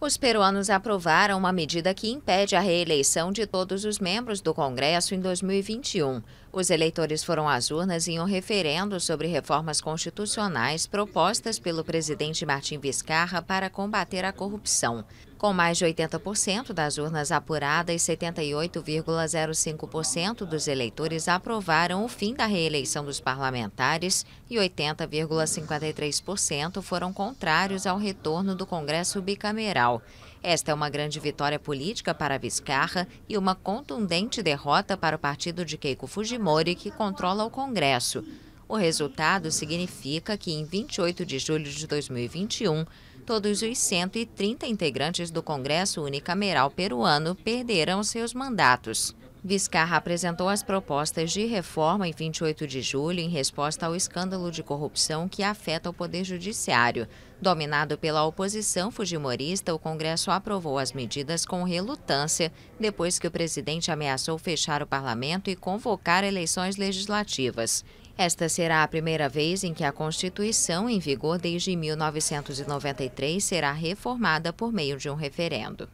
Os peruanos aprovaram uma medida que impede a reeleição de todos os membros do Congresso em 2021. Os eleitores foram às urnas em um referendo sobre reformas constitucionais propostas pelo presidente Martim Vizcarra para combater a corrupção. Com mais de 80% das urnas apuradas, 78,05% dos eleitores aprovaram o fim da reeleição dos parlamentares e 80,53% foram contrários ao retorno do Congresso bicameral. Esta é uma grande vitória política para Vizcarra e uma contundente derrota para o partido de Keiko Fujimori, que controla o Congresso. O resultado significa que, em 28 de julho de 2021, todos os 130 integrantes do Congresso Unicameral Peruano perderão seus mandatos. Vizcarra apresentou as propostas de reforma em 28 de julho em resposta ao escândalo de corrupção que afeta o Poder Judiciário. Dominado pela oposição fujimorista, o Congresso aprovou as medidas com relutância depois que o presidente ameaçou fechar o parlamento e convocar eleições legislativas. Esta será a primeira vez em que a Constituição, em vigor desde 1993, será reformada por meio de um referendo.